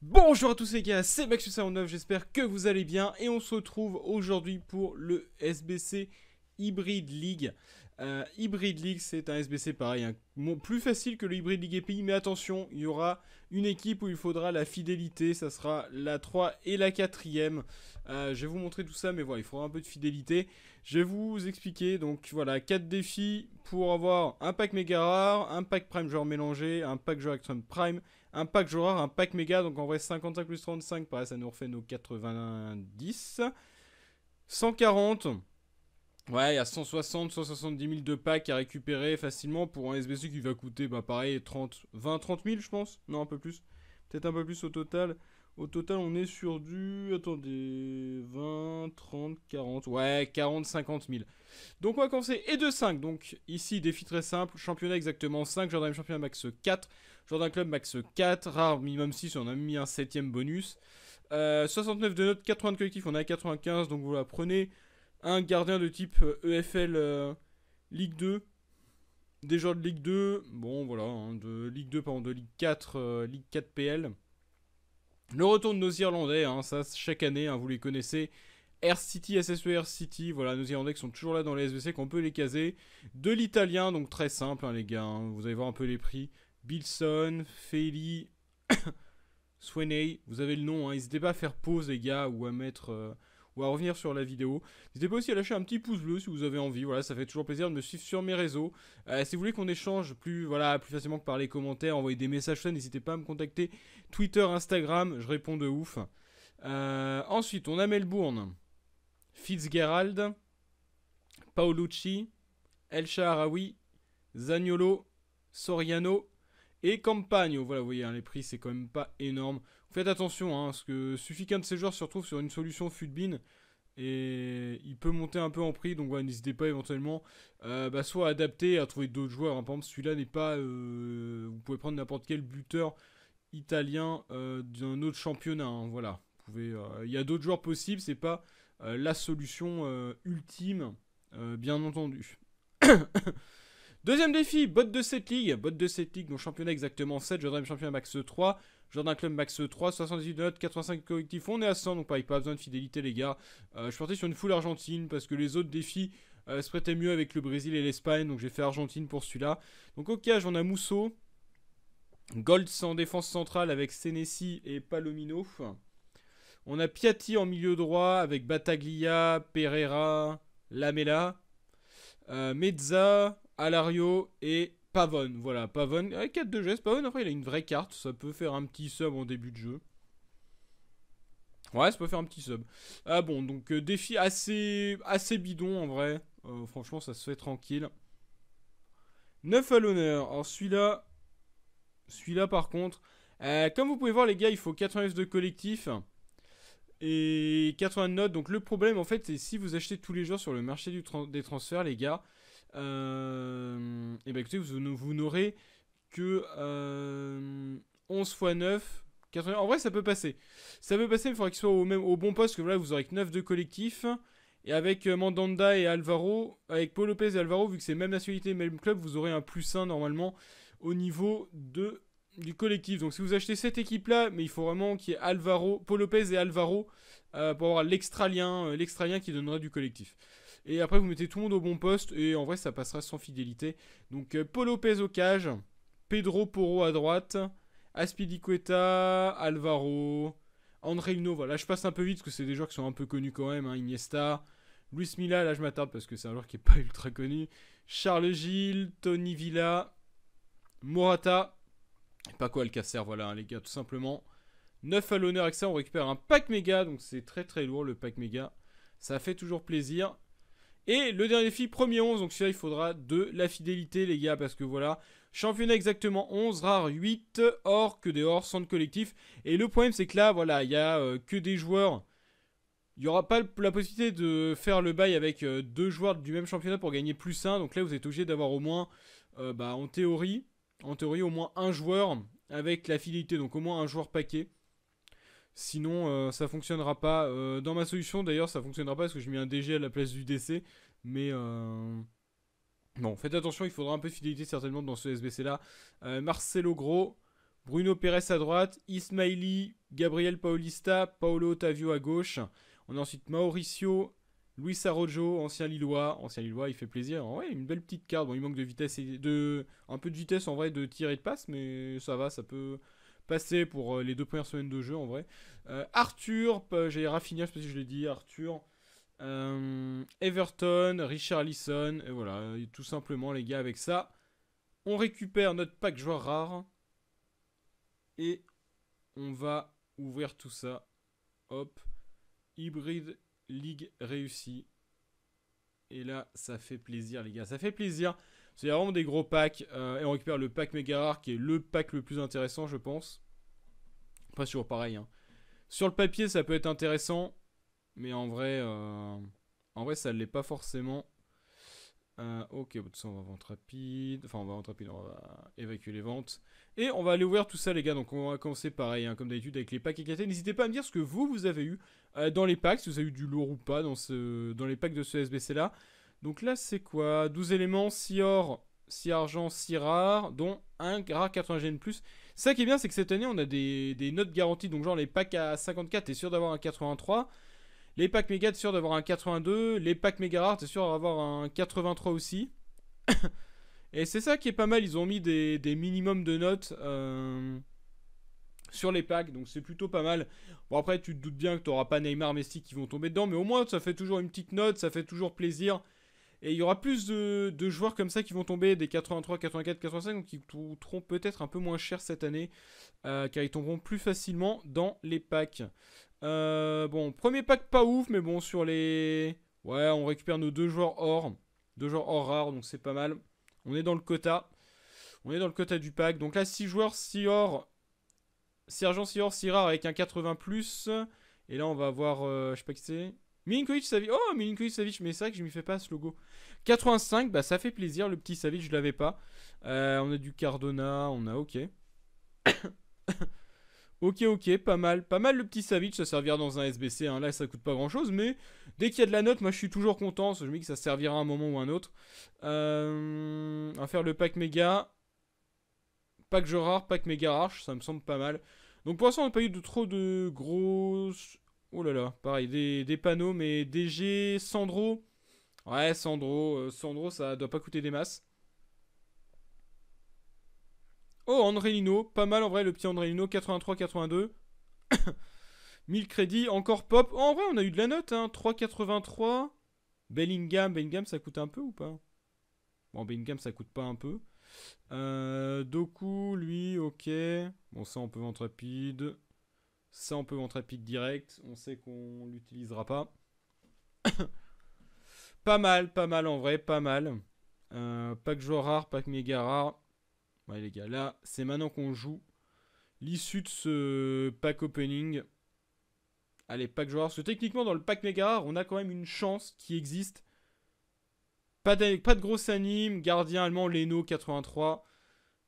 Bonjour à tous les gars, c'est maxus 9 j'espère que vous allez bien et on se retrouve aujourd'hui pour le SBC Hybrid League. Euh, Hybrid League, c'est un SBC pareil, hein. plus facile que le Hybrid League EPI, mais attention, il y aura une équipe où il faudra la fidélité, ça sera la 3 et la 4 e euh, je vais vous montrer tout ça, mais voilà, il faudra un peu de fidélité. Je vais vous expliquer, donc voilà, 4 défis pour avoir un pack méga rare, un pack prime genre mélangé, un pack joueur prime, un pack joueur rare, un pack méga, donc en vrai 55 plus 35, pareil, ça nous refait nos 90. 140 Ouais, il y a 160, 170 000 de packs à récupérer facilement pour un SBC qui va coûter, bah pareil, 30, 20, 30 000, je pense. Non, un peu plus. Peut-être un peu plus au total. Au total, on est sur du. Attendez. 20, 30, 40. Ouais, 40, 50 000. Donc, on va commencer. Et de 5. Donc, ici, défi très simple. Championnat exactement 5. Jordan Championnat max 4. Jordan Club max 4. Rare minimum 6. On a mis un 7ème bonus. 69 euh, de notes, 80 de collectif. On est à 95. Donc, vous la prenez un gardien de type EFL euh, e euh, Ligue 2, des joueurs de Ligue 2, bon voilà, hein, de Ligue 2, pardon, de Ligue 4, euh, Ligue 4 PL. Le retour de nos Irlandais, hein, ça chaque année, hein, vous les connaissez. Air City, SSE Air City, voilà, nos Irlandais qui sont toujours là dans les SBC, qu'on peut les caser. De l'italien, donc très simple, les gars, vous allez voir un peu les prix. Bilson, Feli, Swaney, vous avez le nom, n'hésitez pas à faire pause, les gars, ou à mettre ou à revenir sur la vidéo. N'hésitez pas aussi à lâcher un petit pouce bleu si vous avez envie. Voilà, ça fait toujours plaisir de me suivre sur mes réseaux. Euh, si vous voulez qu'on échange plus, voilà, plus facilement que par les commentaires, envoyer des messages, n'hésitez pas à me contacter. Twitter, Instagram, je réponds de ouf. Euh, ensuite, on a Melbourne, Fitzgerald, Paolucci, El Shaharaoui, Zagnolo, Soriano et Campagno. Voilà, vous voyez, hein, les prix, c'est quand même pas énorme. Faites attention, hein, parce que suffit qu'un de ces joueurs se retrouve sur une solution Futbin et il peut monter un peu en prix, donc n'hésitez pas éventuellement euh, bah, soit à adapter, à trouver d'autres joueurs. Hein. Par exemple, celui-là n'est pas. Euh, vous pouvez prendre n'importe quel buteur italien euh, d'un autre championnat. Hein, voilà. il y a d'autres joueurs possibles, c'est pas la solution ultime, bien entendu. Deuxième défi, bot de cette ligue. Bot de cette ligue, donc championnat exactement 7, je champion championnat max 3. Jordan Club Max 3, 78 notes, 85 collectifs. On est à 100, donc pareil, pas besoin de fidélité, les gars. Euh, je je parti sur une foule Argentine parce que les autres défis euh, se prêtaient mieux avec le Brésil et l'Espagne. Donc j'ai fait Argentine pour celui-là. Donc au cage, on a Mousseau. Gold en défense centrale avec Senesi et Palomino. On a Piatti en milieu droit avec Bataglia, Pereira, Lamela, euh, Mezza, Alario et Pavone, voilà, Pavone, avec 4 de geste, Pavone après il a une vraie carte, ça peut faire un petit sub en début de jeu. Ouais, ça peut faire un petit sub. Ah bon, donc euh, défi assez, assez bidon en vrai, euh, franchement ça se fait tranquille. 9 à l'honneur, alors celui-là, celui-là par contre, euh, comme vous pouvez voir les gars, il faut f de collectif et 80 de notes, donc le problème en fait c'est si vous achetez tous les jours sur le marché du des transferts les gars et euh, eh bien écoutez, vous, n'aurez que 11 x 9. En vrai, ça peut passer. Ça peut passer, mais il faudra qu'il soit au, même, au bon poste, que voilà vous aurez que 9 de collectif. Et avec euh, Mandanda et Alvaro, avec Paul Lopez et Alvaro, vu que c'est même nationalité, même club, vous aurez un plus 1 normalement au niveau de, du collectif. Donc si vous achetez cette équipe-là, mais il faut vraiment qu'il y ait Alvaro, Paul Lopez et Alvaro euh, pour avoir l'extralien, qui donnerait du collectif. Et après, vous mettez tout le monde au bon poste. Et en vrai, ça passera sans fidélité. Donc, euh, Polo Lopez Pedro Porro à droite. Aspidicueta. Alvaro, André Voilà, je passe un peu vite parce que c'est des joueurs qui sont un peu connus quand même. Hein. Iniesta, Luis Mila, là je m'attarde parce que c'est un joueur qui n'est pas ultra connu. Charles Gilles, Tony Villa, Morata, Pas quoi Paco Alcacer, voilà hein, les gars, tout simplement. 9 à l'honneur avec ça, on récupère un pack méga, donc c'est très très lourd le pack méga. Ça fait toujours plaisir. Et le dernier défi, premier 11, donc là il faudra de la fidélité les gars, parce que voilà, championnat exactement 11, rare 8, hors que des hors, centre collectif. Et le problème c'est que là, voilà, il n'y a euh, que des joueurs il n'y aura pas la possibilité de faire le bail avec euh, deux joueurs du même championnat pour gagner plus 1. Donc là, vous êtes obligé d'avoir au moins, euh, bah, en théorie, en théorie, au moins un joueur avec la fidélité. Donc au moins un joueur paquet. Sinon, ça euh, ça fonctionnera pas. Euh, dans ma solution, d'ailleurs, ça fonctionnera pas parce que je mets un DG à la place du DC. Mais euh, bon, faites attention, il faudra un peu de fidélité certainement dans ce SBC là. Marcelo Gros, Bruno Pérez à droite, Ismaili, Gabriel Paulista, Paolo Tavio à gauche. On a ensuite Mauricio, Luis Arrojo, ancien Lillois. Ancien Lillois, il fait plaisir. Ouais, une belle petite carte. Bon, il manque de vitesse et de. Un peu de vitesse en vrai de tir et de passe, mais ça va, ça peut passé pour euh, les deux premières semaines de jeu en vrai. Euh, Arthur, euh, j'ai raffiné je sais pas si je l'ai dit, Arthur. Everton, Richard et voilà, tout simplement les gars avec ça. On récupère notre pack joueur rare. Et on va ouvrir tout ça. Hop. hybride ligue réussi. Et là, ça fait plaisir, les gars. Ça fait plaisir. C'est vraiment des gros packs. Euh, et on récupère le pack méga rare qui est le pack le plus intéressant, je pense. Pas sûr, pareil. Hein. Sur le papier, ça peut être intéressant. Mais en vrai, euh, en vrai ça ne l'est pas forcément. Euh, ok, ça, on va vendre rapide. Enfin, on va vendre rapide, on va évacuer les ventes. Et on va aller ouvrir tout ça, les gars. Donc, on va commencer pareil, hein, comme d'habitude, avec les packs éclatés. N'hésitez pas à me dire ce que vous, vous avez eu dans les packs, si vous avez eu du lourd ou pas dans, ce, dans les packs de ce SBC-là. Donc là, c'est quoi 12 éléments, 6 or, 6 argent, 6 rares, dont un rare 80G plus. Ça qui est bien, c'est que cette année, on a des, notes garanties. Donc, genre, les packs à 54, t'es sûr d'avoir un 83. Les packs méga, t'es sûr d'avoir un 82. Les packs méga rares, t'es sûr d'avoir un 83 aussi. Et c'est ça qui est pas mal. Ils ont mis des, minimums de notes. Euh, sur les packs, donc c'est plutôt pas mal. Bon après tu te doutes bien que t'auras pas Neymar, Messi qui vont tomber dedans, mais au moins ça fait toujours une petite note, ça fait toujours plaisir. Et il y aura plus de, joueurs comme ça qui vont tomber des 83, 84, 85, donc qui coûteront peut-être un peu moins cher cette année, euh, car ils tomberont plus facilement dans les packs. Euh, bon, premier pack pas ouf, mais bon, sur les... Ouais, on récupère nos deux joueurs or, deux joueurs or rares, donc c'est pas mal. On est dans le quota. On est dans le quota du pack. Donc là, 6 joueurs, 6 or, Sergent, 6 or, 6 rares avec un 80+. Et là, on va avoir, euh, je sais pas qui c'est, Milinkovic Savic. Oh, Milinkovic Savic, mais c'est vrai que je m'y fais pas ce logo. 85, bah ça fait plaisir, le petit Savic, je l'avais pas. Euh, on a du Cardona, on a OK. ok, ok, pas mal. Pas mal le petit Savic, ça servira dans un SBC. Hein. Là, ça coûte pas grand chose, mais dès qu'il y a de la note, moi je suis toujours content. Je me dis que ça servira à un moment ou à un autre. Euh, on va faire le pack méga. Pack rare pack méga rare ça me semble pas mal. Donc pour l'instant, on n'a pas eu de trop de grosses Oh là là, pareil, des, panneaux, mais DG, Sandro. Ouais, Sandro, euh, Sandro, ça doit pas coûter des masses. Oh, Andrelino, pas mal en vrai, le petit Andrelino, 83-82. 1000 crédits, encore pop. Oh, en vrai, on a eu de la note, hein, 3,83. Bellingham, Bellingham, ça coûte un peu ou pas Bon, Bellingham, ça coûte pas un peu. Euh, Doku, lui, ok. Bon, ça, on peut vendre rapide. Ça, on peut à pic direct. On sait qu'on l'utilisera pas. pas mal, pas mal en vrai, pas mal. Euh, pack joueur rare, pack méga rare. Ouais, les gars, là, c'est maintenant qu'on joue. L'issue de ce pack opening. Allez, pack joueur. Parce que techniquement, dans le pack méga rare, on a quand même une chance qui existe. Pas de, pas de gros anime. Gardien allemand, Leno 83.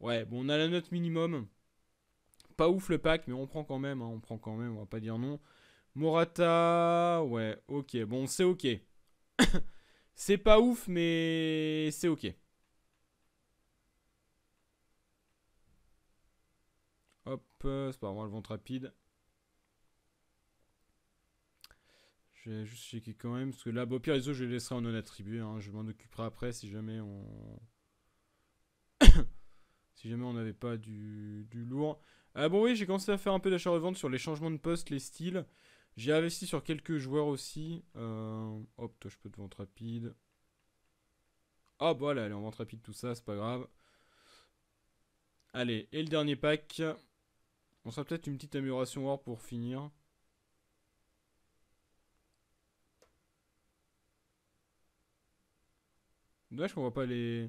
Ouais, bon, on a la note minimum. Pas ouf le pack, mais on prend quand même. Hein, on prend quand même, on va pas dire non. Morata, ouais, ok. Bon, c'est ok. c'est pas ouf, mais c'est ok. Hop, euh, c'est pas vraiment le ventre rapide. Je vais juste checker quand même, parce que là, au pire, les autres, je les laisserai en non attribué. Hein. Je m'en occuperai après si jamais on. si jamais on n'avait pas du lourd. Ah bon, oui, j'ai commencé à faire un peu d'achat-revente sur les changements de poste, les styles. J'ai investi sur quelques joueurs aussi. Euh, hop, toi, je peux te vente rapide. Ah, bah voilà, allez, on en vente rapide, tout ça, c'est pas grave. Allez, et le dernier pack. On sera peut-être une petite amélioration or pour finir. Dommage qu'on voit pas les...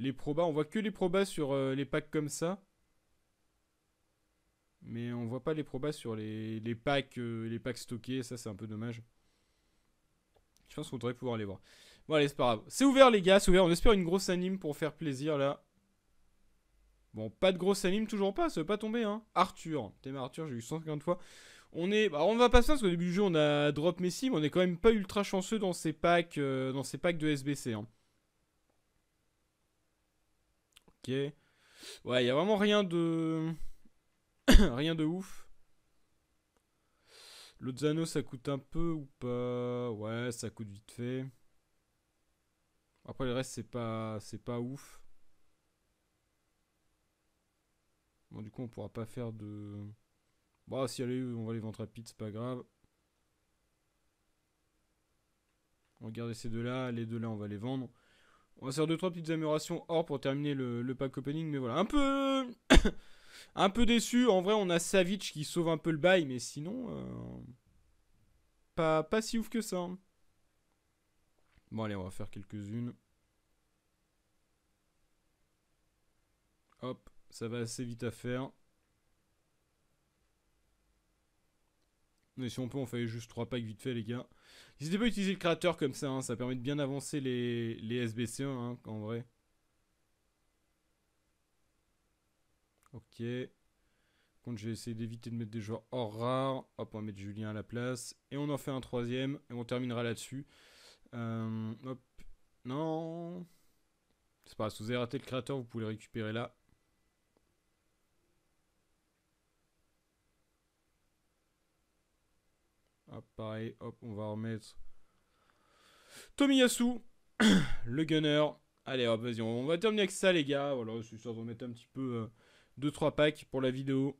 Les probas. On voit que les probas sur euh, les packs comme ça. Mais on voit pas les probas sur les, packs, euh, les packs stockés, ça c'est un peu dommage. Je pense qu'on devrait pouvoir les voir. Bon allez, c'est pas grave. C'est ouvert les gars, c'est ouvert. On espère une grosse anime pour faire plaisir là. Bon, pas de grosse anime, toujours pas, ça veut pas tomber hein. Arthur, T'aimes Arthur, j'ai eu 150 fois. On est, bah, on va passer parce qu'au début du jeu on a drop Messi, mais on est quand même pas ultra chanceux dans ces packs, euh, dans ces packs de SBC. Hein. Ok. Ouais, il y a vraiment rien de... Rien de ouf. Lozano, ça coûte un peu ou pas Ouais, ça coûte vite fait. Après, le reste, c'est pas, c'est pas ouf. Bon, du coup, on pourra pas faire de. Bon, bah, si elle on va les vendre rapide, c'est pas grave. On ces deux-là. Les deux-là, on va les vendre. On va faire deux trois petites améliorations hors pour terminer le pack opening. Mais voilà, un peu un peu déçu, en vrai, on a Savic qui sauve un peu le bail, mais sinon, euh, pas, pas si ouf que ça. Hein. Bon, allez, on va faire quelques-unes. Hop, ça va assez vite à faire. Mais si on peut, on fait juste 3 packs vite fait, les gars. N'hésitez pas à utiliser le créateur comme ça, hein. ça permet de bien avancer les, les SBC1, hein, en vrai. Ok. Contre, j'ai essayé d'éviter de mettre des joueurs hors rare. Hop, on va mettre Julien à la place. Et on en fait un troisième. Et on terminera là-dessus. Euh, hop. Non. C'est pas grave. Si vous avez raté le créateur, vous pouvez le récupérer là. Hop, pareil. Hop, on va remettre Tomiyasu. le gunner. Allez, hop, vas-y. On va terminer avec ça, les gars. Voilà, c'est On va mettre un petit peu. Euh, 2-3 packs pour la vidéo.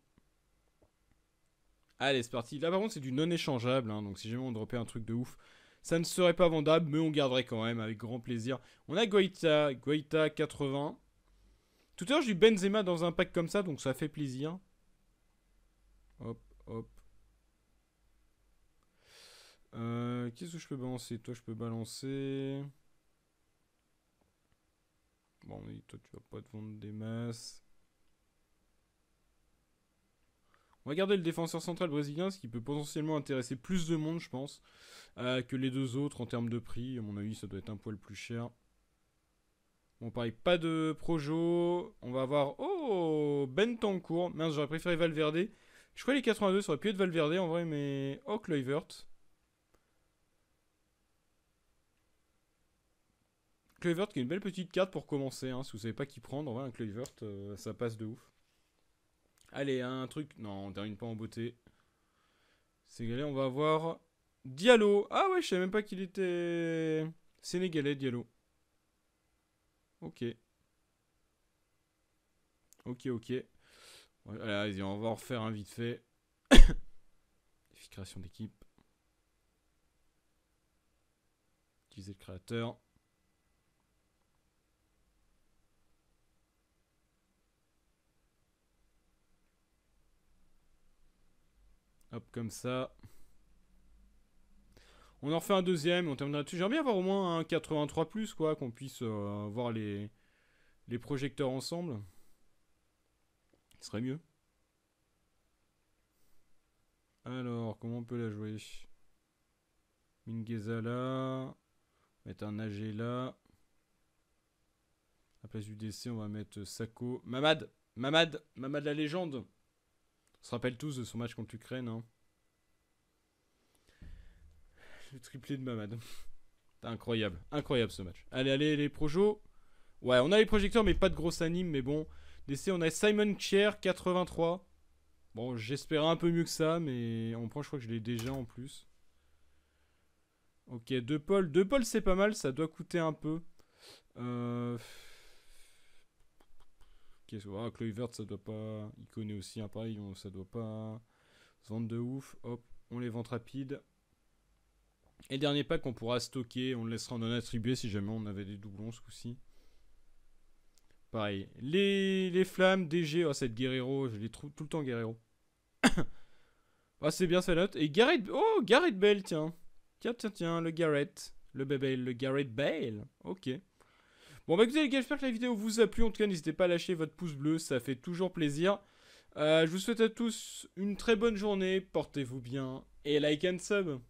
Allez, c'est parti. Là, par contre, c'est du non-échangeable. Hein, donc, si jamais on dropait un truc de ouf, ça ne serait pas vendable, mais on garderait quand même avec grand plaisir. On a Goïta. Guaita, 80. Tout à l'heure, j'ai eu Benzema dans un pack comme ça, donc ça fait plaisir. Hop, hop. Euh, qu'est-ce que je peux balancer Toi, je peux balancer... Bon, toi, tu vas pas te vendre des masses. On va garder le défenseur central brésilien, ce qui peut potentiellement intéresser plus de monde, je pense, euh, que les deux autres en termes de prix. À mon avis, ça doit être un poil plus cher. Bon, pareil, pas de Projo. On va avoir... Oh Bentancourt. Mince, j'aurais préféré Valverde. Je crois que les 82, ça aurait pu être Valverde en vrai, mais... Oh, Kluivert. Cloyvert qui est une belle petite carte pour commencer. Hein. Si vous savez pas qui prendre, en vrai, un Kluivert, euh, ça passe de ouf. Allez, un truc. Non, on termine pas en beauté. Sénégalais, on va avoir Diallo. Ah ouais, je savais même pas qu'il était Sénégalais, Diallo. Ok. Ok, ok. Voilà, allez, on va en refaire un vite fait. Création d'équipe. Utiliser le créateur. comme ça. On en refait un deuxième on terminerait tout J'aimerais bien avoir au moins un 83+, plus, quoi, qu'on puisse euh, voir les, les projecteurs ensemble. Ce serait mieux. Alors, comment on peut la jouer Mingezala là. Mettre un AG là. À la place du DC, on va mettre Sako. Mamad Mamad Mamad la légende on se rappelle tous de son match contre l'Ukraine. Hein. Le triplé de Mamad. incroyable, incroyable ce match. Allez, allez, les Projo. Ouais, on a les projecteurs, mais pas de grosses anime, mais bon. DC, on a Simon Chair, 83. Bon, j'espérais un peu mieux que ça, mais on prend, je crois que je l'ai déjà en plus. Ok, De Paul. De Paul, c'est pas mal, ça doit coûter un peu. Euh... Ah, Cloyvert, ça doit pas. Il connaît aussi un pareil, ça doit pas vente de ouf. Hop, on les vend rapide. Et dernier pack, on pourra stocker, on le laissera en attribuer si jamais on avait des doublons ce coup-ci. Pareil. Les, les flammes, DG, oh, cette Guerrero, je les trouve tout le temps Guerrero. ah, c'est bien sa note. Et Garrett, oh, Garrett Bale, tiens. Tiens, tiens, tiens, le Garrett. Le Bale, le Garrett Bale. Ok. Bon bah écoutez les gars, j'espère que la vidéo vous a plu. En tout cas, n'hésitez pas à lâcher votre pouce bleu, ça fait toujours plaisir. Euh, je vous souhaite à tous une très bonne journée, portez-vous bien et like and sub